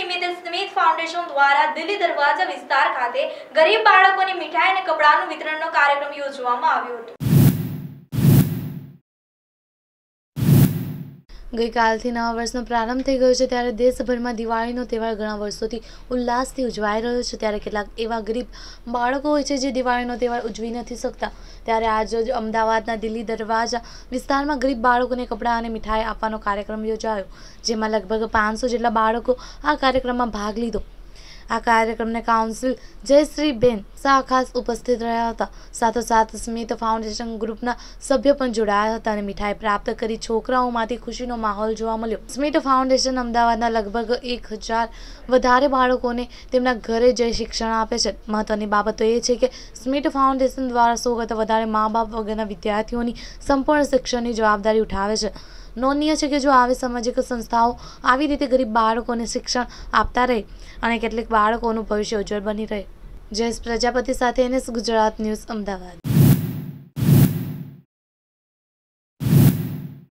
નિમિત્તે સ્મિત ફાઉન્ડેશન દ્વારા દિલ્હી દરવાજા વિસ્તાર ખાતે ગરીબ બાળકોની મીઠાઈ અને કપડાનું વિતરણનો કાર્યક્રમ યોજવામાં આવ્યો હતો ગઈકાલથી નવા વર્ષનો પ્રારંભ થઈ ગયો છે ત્યારે દેશભરમાં દિવાળીનો તહેવાર ઘણા વર્ષોથી ઉલ્લાસથી ઉજવાઈ રહ્યો છે ત્યારે કેટલાક એવા ગરીબ બાળકો હોય છે જે દિવાળીનો તહેવાર ઉજવી નથી શકતા ત્યારે આજરોજ અમદાવાદના દિલ્હી દરવાજા વિસ્તારમાં ગરીબ બાળકોને કપડાં અને મીઠાઈ આપવાનો કાર્યક્રમ યોજાયો જેમાં લગભગ પાંચસો જેટલા બાળકો આ કાર્યક્રમમાં ભાગ લીધો આ કાર્યક્રમને કાઉન્સિલ જયશ્રીબેન શાહ ખાસ ઉપસ્થિત રહ્યા હતા સાથોસાથ સ્મિત ફાઉન્ડેશન ગ્રુપના સભ્ય પણ જોડાયા હતા અને મીઠાઈ પ્રાપ્ત કરી છોકરાઓમાંથી ખુશીનો માહોલ જોવા મળ્યો સ્મિત ફાઉન્ડેશન અમદાવાદના લગભગ એક હજાર વધારે બાળકોને તેમના ઘરે જઈ શિક્ષણ આપે છે મહત્વની બાબત એ છે કે સ્મિત ફાઉન્ડેશન દ્વારા સો કરતાં વધારે મા બાપ વગરના વિદ્યાર્થીઓની સંપૂર્ણ શિક્ષણની જવાબદારી ઉઠાવે છે નોંધનીય છે કે જો આવી સામાજિક સંસ્થાઓ આવી રીતે ગરીબ બાળકોને શિક્ષણ આપતા રહે અને કેટલીક બાળકોનું ભવિષ્ય ઉજ્જવળ બની રહે જયેશ પ્રજાપતિ સાથે એનએસ ગુજરાત ન્યૂઝ અમદાવાદ